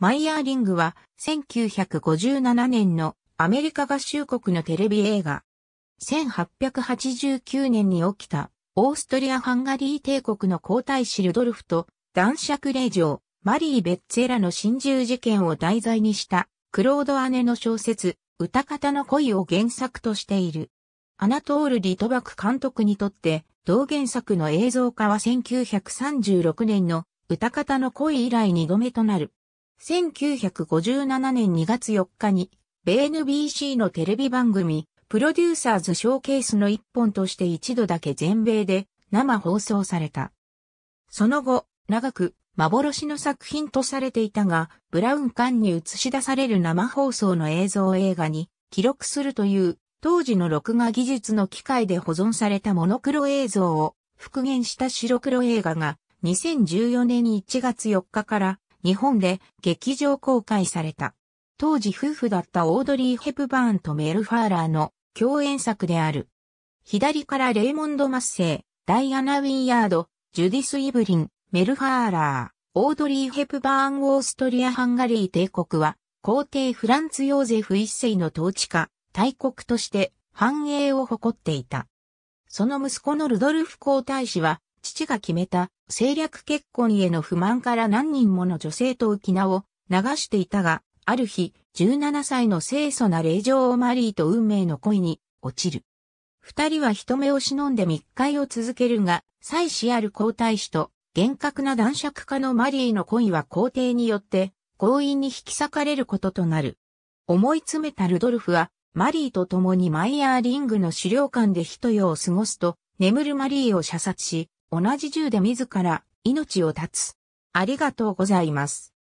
マイヤーリングは1957年のアメリカ合衆国のテレビ映画。1889年に起きたオーストリア・ハンガリー帝国の皇太子ルドルフと男爵令嬢マリー・ベッツェラの心中事件を題材にしたクロード姉の小説歌方の恋を原作としている。アナトール・リトバク監督にとって同原作の映像化は1936年の歌方の恋以来2度目となる。1957年2月4日に、米 NBC のテレビ番組、プロデューサーズショーケースの一本として一度だけ全米で生放送された。その後、長く幻の作品とされていたが、ブラウン管に映し出される生放送の映像映画に記録するという当時の録画技術の機械で保存されたモノクロ映像を復元した白黒映画が2014年1月4日から日本で劇場公開された。当時夫婦だったオードリー・ヘプバーンとメルファーラーの共演作である。左からレイモンド・マッセイ、ダイアナ・ウィンヤード、ジュディス・イブリン、メルファーラー、オードリー・ヘプバーン・オーストリア・ハンガリー帝国は、皇帝フランツ・ヨーゼフ一世の統治下、大国として繁栄を誇っていた。その息子のルドルフ皇太子は、父が決めた政略結婚への不満から何人もの女性と浮き名を流していたが、ある日、17歳の清楚な霊嬢をマリーと運命の恋に落ちる。二人は人目を忍んで密会を続けるが、妻子ある皇太子と厳格な男爵家のマリーの恋は皇帝によって強引に引き裂かれることとなる。思い詰めたルドルフは、マリーと共にマイヤーリングの資料館で一夜を過ごすと、眠るマリーを射殺し、同じ銃で自ら命を絶つ。ありがとうございます。